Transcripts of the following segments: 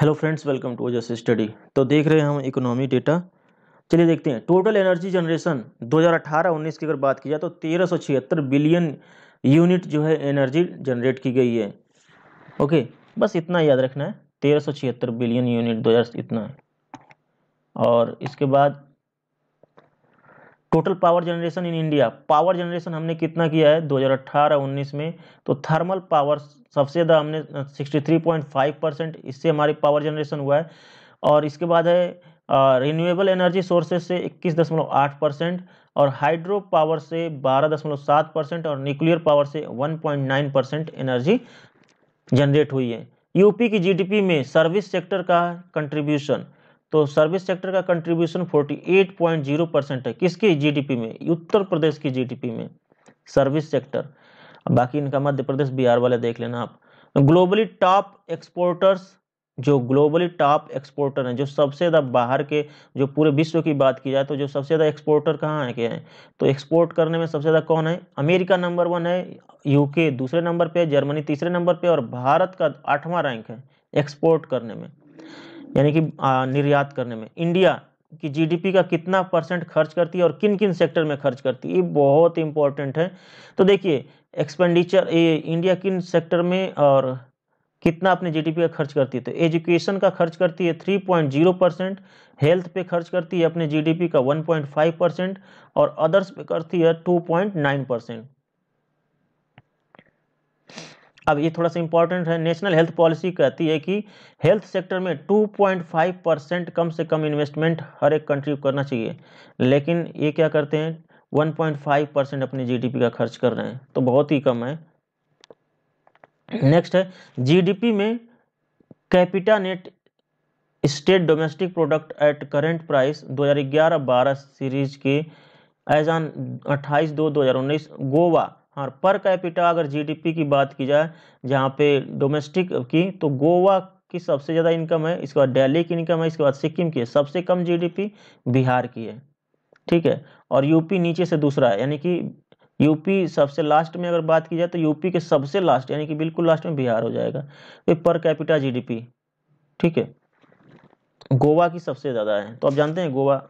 hello friends welcome to Ojas study तो देख रहे हैं हम इकोनॉमी डेटा चलिए देखते हैं टोटल एनर्जी जनरेशन 2018-19 की अगर बात की जाए तो तेरह बिलियन यूनिट जो है एनर्जी जनरेट की गई है ओके बस इतना याद रखना है तेरह बिलियन यूनिट दो इतना है और इसके बाद total power generation in India power generation हमने कितना किया है 2018-19 में तो थर्मल पावर सबसे ज़्यादा हमने 63.5 परसेंट इससे हमारी पावर जनरेशन हुआ है और इसके बाद है रिन्यूएबल एनर्जी सोर्सेज से 21.8 परसेंट और हाइड्रो पावर से 12.7 परसेंट और न्यूक्लियर पावर से 1.9 परसेंट एनर्जी जनरेट हुई है यूपी की जी में सर्विस सेक्टर का कंट्रीब्यूशन तो सर्विस सेक्टर का कंट्रीब्यूशन 48.0 परसेंट है किसकी जीडीपी में उत्तर प्रदेश की जीडीपी में सर्विस सेक्टर बाकी इनका मध्य प्रदेश बिहार वाले देख लेना आप ग्लोबली टॉप एक्सपोर्टर्स जो ग्लोबली टॉप एक्सपोर्टर हैं जो सबसे ज़्यादा बाहर के जो पूरे विश्व की बात की जाए तो जो सबसे ज़्यादा एक्सपोर्टर कहाँ हैं के हैं तो एक्सपोर्ट करने में सबसे ज़्यादा कौन है अमेरिका नंबर वन है यूके दूसरे नंबर पे जर्मनी तीसरे नंबर पे और भारत का आठवां रैंक है एक्सपोर्ट करने में यानी कि निर्यात करने में इंडिया की जीडीपी का कितना परसेंट खर्च करती है और किन किन सेक्टर में खर्च करती है ये बहुत इंपॉर्टेंट है तो देखिए एक्सपेंडिचर ये इंडिया किन सेक्टर में और कितना अपने जीडीपी का खर्च करती है तो एजुकेशन का खर्च करती है three point zero percent health पे खर्च करती है अपने जीडीपी का वन पॉइंट फाइव परसेंट और अदर्स पे करती है टू पॉइंट नाइन परसेंट अब ये थोड़ा सा इंपॉर्टेंट है नेशनल हेल्थ पॉलिसी कहती है कि हेल्थ सेक्टर में 2.5 परसेंट कम से कम इन्वेस्टमेंट हर एक कंट्री को करना चाहिए लेकिन ये क्या करते हैं 1.5 परसेंट अपने जीडीपी का खर्च कर रहे हैं तो बहुत ही कम है नेक्स्ट है जीडीपी में capita net state domestic product at current price 2011-12 series के एज ऑन दो दो 2019 गोवा और पर कैपिटा अगर जीडीपी की बात की जाए जहाँ पे डोमेस्टिक की तो गोवा की सबसे ज़्यादा इनकम है इसके बाद दिल्ली की इनकम है इसके बाद सिक्किम की है सबसे कम जीडीपी बिहार की है ठीक है और यूपी नीचे से दूसरा है यानी कि यूपी सबसे लास्ट में अगर बात की जाए तो यूपी के सबसे लास्ट यानी कि बिल्कुल लास्ट में बिहार हो जाएगा तो पर कैपिटा पी ठीक है गोवा की सबसे ज़्यादा है तो आप जानते हैं गोवा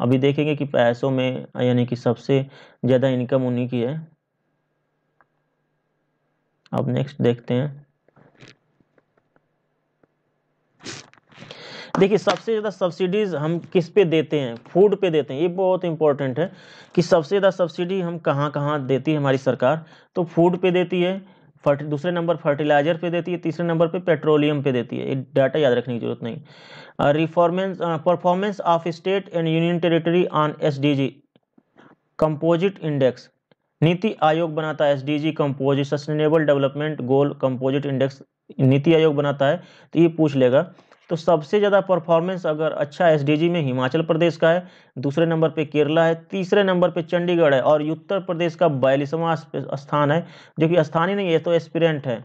अभी देखेंगे कि पैसों में यानी कि सबसे ज़्यादा इनकम उन्हीं की है अब नेक्स्ट देखते हैं देखिए सबसे ज़्यादा सब्सिडीज़ हम किस पे देते हैं फूड पे देते हैं ये बहुत इंपॉर्टेंट है कि सबसे ज़्यादा सब्सिडी हम कहाँ कहाँ देती है हमारी सरकार तो फूड पे देती है फर्ट दूसरे नंबर फर्टिलाइजर पे देती है तीसरे नंबर पे पेट्रोलियम पे देती है ये डाटा याद रखने की जरूरत नहीं रिफॉर्मेंस performance of state and union territory on S composite index NITI Aayog बनाता है SDG composite sustainable development goal composite index NITI Aayog बनाता है तो ये पूछ लेगा तो सबसे ज़्यादा परफॉर्मेंस अगर अच्छा एस में हिमाचल प्रदेश का है दूसरे नंबर पे केरला है तीसरे नंबर पे चंडीगढ़ है और उत्तर प्रदेश का बयालीसवा स्थान है जो कि स्थान ही नहीं है तो एस्पिरेंट है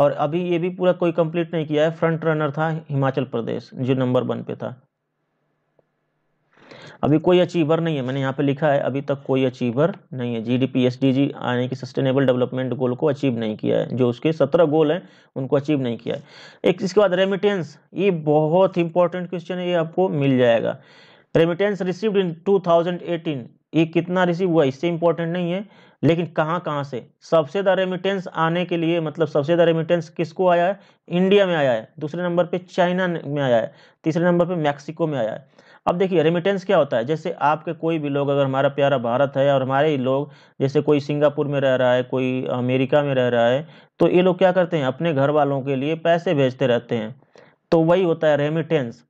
और अभी ये भी पूरा कोई कंप्लीट नहीं किया है फ्रंट रनर था हिमाचल प्रदेश जो नंबर वन पे था अभी कोई अचीवर नहीं है मैंने यहाँ पे लिखा है अभी तक कोई अचीवर नहीं है G D P S D G यानी कि सस्टेनेबल डेवलपमेंट गोल को अचीव नहीं किया है जो उसके सत्रह गोल हैं उनको अचीव नहीं किया है एक इसके बाद रेमिटेंस ये बहुत इंपॉर्टेंट क्वेश्चन है ये आपको मिल जाएगा रेमिटेंस रिसीव्ड इन 2018 ये कितना रिसीव हुआ इससे इंपॉर्टेंट नहीं है लेकिन कहाँ कहाँ से सबसे ज़्यादा रेमिटेंस आने के लिए मतलब सबसे ज़्यादा रेमिटेंस किसको आया है इंडिया में आया है दूसरे नंबर पे चाइना में आया है तीसरे नंबर पे मैक्सिको में आया है अब देखिए रेमिटेंस क्या होता है जैसे आपके कोई भी लोग अगर हमारा प्यारा भारत है और हमारे ही लोग जैसे कोई सिंगापुर में रह रहा है कोई अमेरिका में रह रहा है तो ये लोग क्या करते हैं अपने घर वालों के लिए पैसे भेजते रहते हैं तो वही होता है रेमिटेंस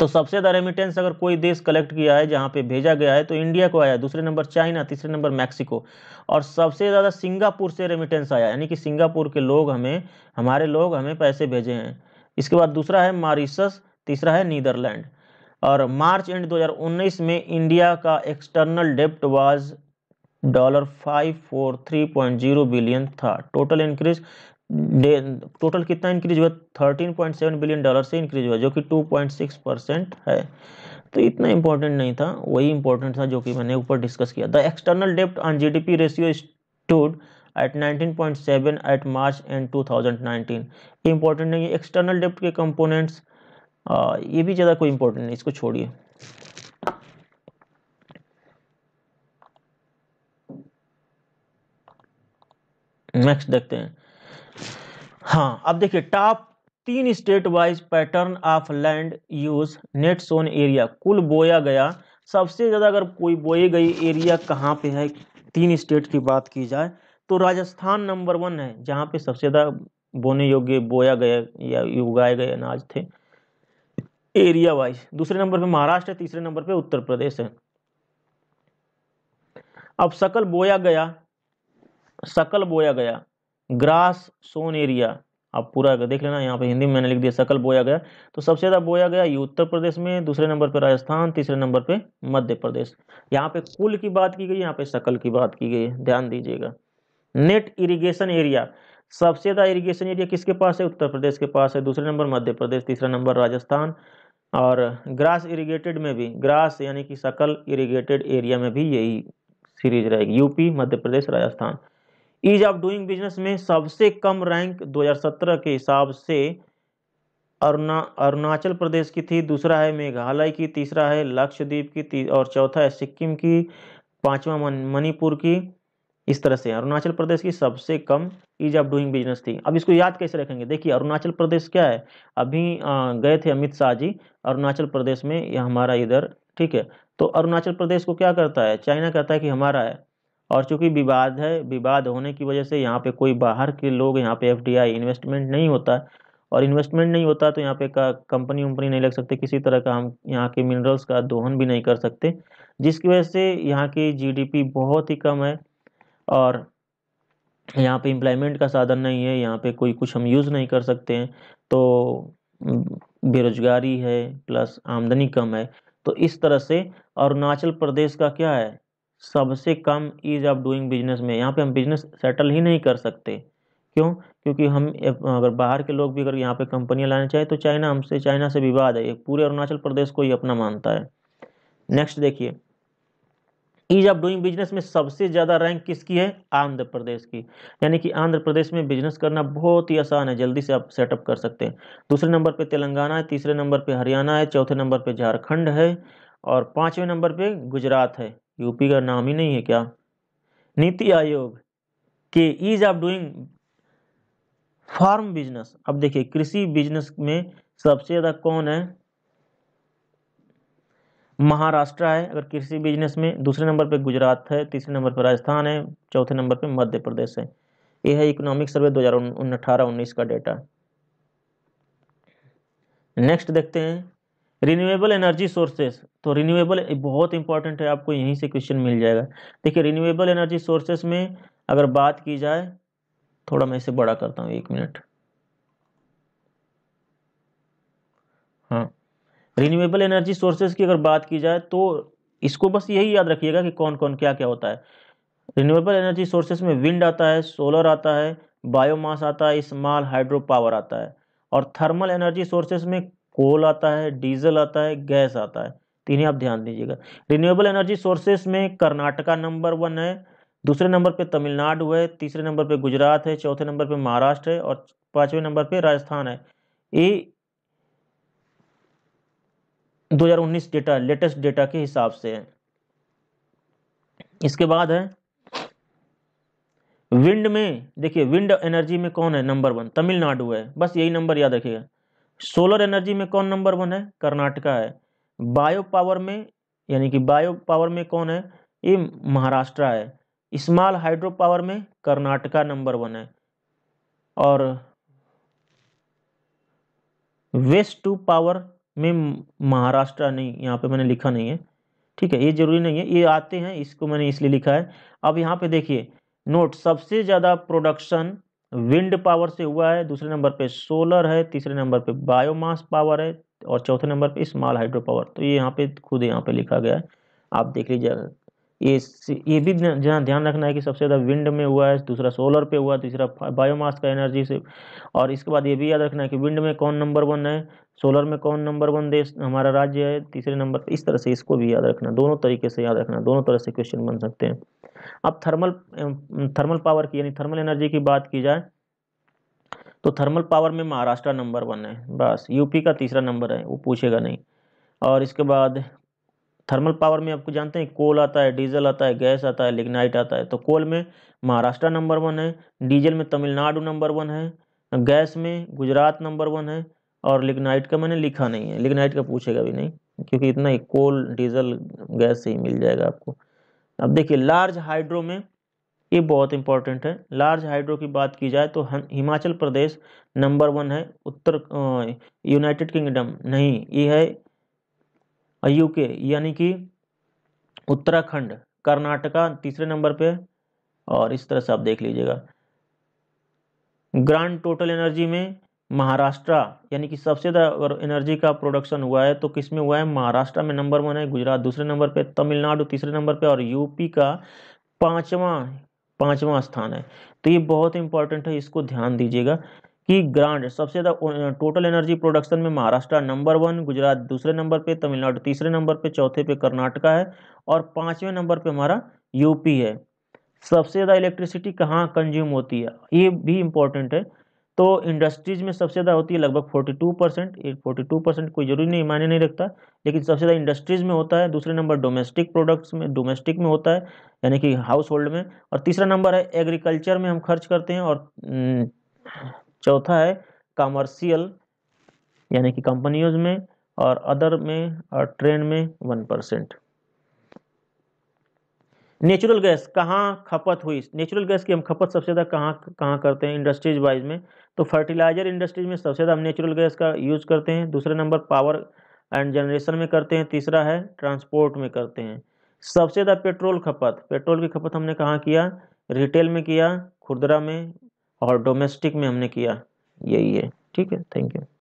तो सबसे ज़्यादा रेमिटेंस अगर कोई देश कलेक्ट किया है जहाँ पे भेजा गया है तो इंडिया को आया दूसरे नंबर चाइना तीसरे नंबर मैक्सिको और सबसे ज़्यादा सिंगापुर से रेमिटेंस आया यानी कि सिंगापुर के लोग हमें हमारे लोग हमें पैसे भेजे हैं इसके बाद दूसरा है मॉरिशस तीसरा है नीदरलैंड और मार्च एंड 2019 में इंडिया का एक्सटर्नल डेप्ट was dollar five four three point zero billion था टोटल इंक्रीज टोटल कितना इंक्रीज हुआ thirteen point seven billion dollar से इंक्रीज हुआ जो कि टू पॉइंट सिक्स परसेंट है तो इतना इंपॉर्टेंट नहीं था वही इंपॉर्टेंट था जो कि मैंने ऊपर डिस्कस किया द एक्सटर्नल डेप्ट on P ratio stood at 19.7 at March end 2019 nineteen important नहीं एक्सटर्नल डेप्ट के कंपोनेंट्स आ, हाँ, ये भी ज़्यादा कोई इम्पोर्टेंट नहीं इसको छोड़िए नेक्स्ट देखते हैं हाँ अब देखिए टॉप तीन state wise pattern of land use net sown area कुल बोया गया सबसे ज़्यादा अगर कोई बोई गई एरिया कहाँ पे है तीन स्टेट की बात की जाए तो राजस्थान नंबर वन है जहाँ पे सबसे ज़्यादा बोने योग्य बोया गया या उगाए गए अनाज थे एरिया वाइज दूसरे नंबर पे महाराष्ट्र है तीसरे नंबर पे उत्तर प्रदेश है अब सकल बोया गया सकल बोया गया ग्रास सोन एरिया आप पूरा देख लेना यहाँ पे हिंदी में मैंने लिख दिया सकल बोया गया तो सबसे ज़्यादा बोया गया ये उत्तर प्रदेश में दूसरे नंबर पे राजस्थान तीसरे नंबर पे मध्य प्रदेश यहाँ पे कुल की बात की गई यहाँ पे सकल की बात की गई ध्यान दीजिएगा नेट इरिगेशन एरिया सबसे ज़्यादा इरिगेशन एरिया किसके पास है उत्तर प्रदेश के पास है दूसरे नंबर मध्य प्रदेश तीसरा नंबर राजस्थान और ग्रास इरिगेटेड में भी ग्रास यानी कि सकल इरिगेटेड एरिया में भी यही सीरीज रहेगी UP Madhya Pradesh Rajasthan ease of doing business में सबसे कम रैंक 2017 के हिसाब से अरुणा अरुणाचल प्रदेश की थी दूसरा है मेघालय की तीसरा है लक्षद्वीप की और चौथा है सिक्किम की पांचवा मणिपुर की इस तरह से अरुणाचल प्रदेश की सबसे कम ईज ऑफ डूइंग बिजनेस थी अब इसको याद कैसे रखेंगे देखिए अरुणाचल प्रदेश क्या है अभी गए थे अमित शाह जी अरुणाचल प्रदेश में यह हमारा इधर ठीक है तो अरुणाचल प्रदेश को क्या करता है चाइना कहता है कि हमारा है और चूंकि विवाद है विवाद होने की वजह से यहाँ पे कोई बाहर के लोग यहाँ पे एफ इन्वेस्टमेंट नहीं होता है और इन्वेस्टमेंट नहीं होता तो यहाँ पे का कंपनी वंपनी नहीं लग सकते किसी तरह का हम यहाँ के मिनरल्स का दोहन भी नहीं कर सकते जिसकी वजह से यहाँ की जीडीपी बहुत ही कम है और यहाँ पे एम्प्लॉयमेंट का साधन नहीं है यहाँ पे कोई कुछ हम यूज़ नहीं कर सकते हैं तो बेरोजगारी है प्लस आमदनी कम है तो इस तरह से अरुणाचल प्रदेश का क्या है सबसे कम ईज ऑफ डूइंग बिजनेस में यहाँ पे हम बिजनेस सेटल ही नहीं कर सकते क्यों क्योंकि हम अगर बाहर के लोग भी अगर यहाँ पे कंपनियाँ लाना चाहें तो चाइना हमसे चाइना से विवाद है ये पूरे अरुणाचल प्रदेश को ही अपना मानता है नेक्स्ट देखिए ईज ऑफ डूइंग बिजनेस में सबसे ज़्यादा रैंक किसकी है आंध्र प्रदेश की यानी कि आंध्र प्रदेश में बिजनेस करना बहुत ही आसान है जल्दी से आप सेटअप कर सकते हैं दूसरे नंबर पे तेलंगाना है तीसरे नंबर पे हरियाणा है चौथे नंबर पे झारखंड है और पांचवें नंबर पे गुजरात है यूपी का नाम ही नहीं है क्या नीति आयोग के ease of doing farm business अब देखिए कृषि बिजनेस में सबसे ज़्यादा कौन है महाराष्ट्र है अगर कृषि बिजनेस में दूसरे नंबर पे गुजरात है तीसरे नंबर पे राजस्थान है चौथे नंबर पे मध्य प्रदेश है यह है इकोनॉमिक सर्वे दो हज़ार अठारह उन्नीस का डेटा नेक्स्ट देखते हैं रिन्यूएबल एनर्जी सोर्सेस तो रिन्यूएबल बहुत इंपॉर्टेंट है आपको यहीं से क्वेश्चन मिल जाएगा देखिए रिन्यूएबल एनर्जी सोर्सेस में अगर बात की जाए थोड़ा मैं इसे बड़ा करता हूँ एक मिनट हाँ रिन्यूएबल एनर्जी सोर्सेज की अगर बात की जाए तो इसको बस यही याद रखिएगा कि कौन कौन क्या क्या होता है रिन्यूएबल एनर्जी सोर्सेज में विंड आता है सोलर आता है बायोमास आता है स्मॉल हाइड्रो पावर आता है और थर्मल एनर्जी सोर्सेज में कोल आता है डीजल आता है गैस आता है तीन तो आप ध्यान दीजिएगा रिन्यूएबल एनर्जी सोर्सेज में कर्नाटका नंबर वन है दूसरे नंबर पे तमिलनाडु है तीसरे नंबर पे गुजरात है चौथे नंबर पे महाराष्ट्र है और पाँचवें नंबर पे राजस्थान है ये 2019 डेटा लेटेस्ट डेटा के हिसाब से है इसके बाद है विंड में देखिए विंड एनर्जी में कौन है नंबर वन तमिलनाडु है बस यही नंबर याद रखिएगा सोलर एनर्जी में कौन नंबर वन है कर्नाटका है बायो पावर में यानी कि बायो पावर में कौन है ये महाराष्ट्र है स्मॉल हाइड्रो पावर में कर्नाटका नंबर वन है और वेस्ट टू पावर में महाराष्ट्र नहीं यहाँ पे मैंने लिखा नहीं है ठीक है ये जरूरी नहीं है ये आते हैं इसको मैंने इसलिए लिखा है अब यहाँ पे देखिए नोट सबसे ज़्यादा प्रोडक्शन विंड पावर से हुआ है दूसरे नंबर पे सोलर है तीसरे नंबर पे बायोमास पावर है और चौथे नंबर पे स्मॉल हाइड्रो पावर तो ये यहाँ पे खुद यहाँ पे लिखा गया है आप देख लीजिएगा ये ये भी जहाँ ध्यान रखना है कि सबसे ज़्यादा विंड में हुआ है दूसरा सोलर पे हुआ है तीसरा बायोमास का एनर्जी से और इसके बाद ये भी याद रखना है कि विंड में कौन नंबर वन है सोलर में कौन नंबर वन देश हमारा राज्य है तीसरे नंबर पर इस तरह से इसको भी याद रखना दोनों तरीके से याद रखना दोनों तरह से क्वेश्चन बन सकते हैं अब थर्मल थर्मल पावर की यानी थर्मल एनर्जी की बात की जाए तो थर्मल पावर में महाराष्ट्र नंबर वन है बस यूपी का तीसरा नंबर है वो पूछेगा नहीं और इसके बाद थर्मल पावर में आपको जानते हैं कोल आता है डीजल आता है गैस आता है लिग्नाइट आता है तो कोल में महाराष्ट्र नंबर वन है डीजल में तमिलनाडु नंबर वन है गैस में गुजरात नंबर वन है और लिग्नाइट का मैंने लिखा नहीं है लिग्नाइट का पूछेगा भी नहीं क्योंकि इतना ही कोल डीजल गैस से ही मिल जाएगा आपको अब देखिए लार्ज हाइड्रो में ये बहुत इंपॉर्टेंट है लार्ज हाइड्रो की बात की जाए तो हिमाचल प्रदेश नंबर वन है उत्तर यूनाइटेड किंगडम नहीं ये है यूके यानी कि उत्तराखंड कर्नाटका तीसरे नंबर पे और इस तरह से आप देख लीजिएगा ग्रांड टोटल एनर्जी में महाराष्ट्र यानी कि सबसे ज़्यादा अगर एनर्जी का प्रोडक्शन हुआ है तो किस में हुआ है महाराष्ट्र में नंबर वन है गुजरात दूसरे नंबर पे तमिलनाडु तीसरे नंबर पे और यूपी का पांचवा पांचवा स्थान है तो ये बहुत इंपॉर्टेंट है इसको ध्यान दीजिएगा की ग्रांड सबसे ज़्यादा टोटल एनर्जी प्रोडक्शन में महाराष्ट्र नंबर वन गुजरात दूसरे नंबर पे तमिलनाडु तीसरे नंबर पे चौथे पे कर्नाटका है और पाँचवें नंबर पे हमारा यूपी है सबसे ज़्यादा इलेक्ट्रिसिटी कहाँ कंज्यूम होती है ये भी इम्पोर्टेंट है तो इंडस्ट्रीज में सबसे ज़्यादा होती है लगभग forty two percent forty two percent कोई जरूरी नहीं मायने नहीं रखता लेकिन सबसे ज़्यादा इंडस्ट्रीज में होता है दूसरे नंबर डोमेस्टिक प्रोडक्ट्स में डोमेस्टिक में होता है यानी कि हाउस होल्ड में और तीसरा नंबर है एग्रीकल्चर में हम खर्च करते हैं और हम्म, चौथा है कमर्शियल यानी कि कंपनियों में और अदर में और ट्रेन में वन परसेंट नेचुरल गैस कहाँ खपत हुई नेचुरल गैस की हम खपत सबसे ज़्यादा कहाँ कहाँ करते हैं इंडस्ट्रीज वाइज में तो फर्टिलाइजर इंडस्ट्रीज में सबसे ज़्यादा हम नेचुरल गैस का यूज़ करते हैं दूसरे नंबर पावर एंड जनरेशन में करते हैं तीसरा है ट्रांसपोर्ट में करते हैं सबसे ज़्यादा पेट्रोल खपत पेट्रोल की खपत हमने कहाँ किया रिटेल में किया खुदरा में और डोमेस्टिक में हमने किया यही है ठीक है थैंक यू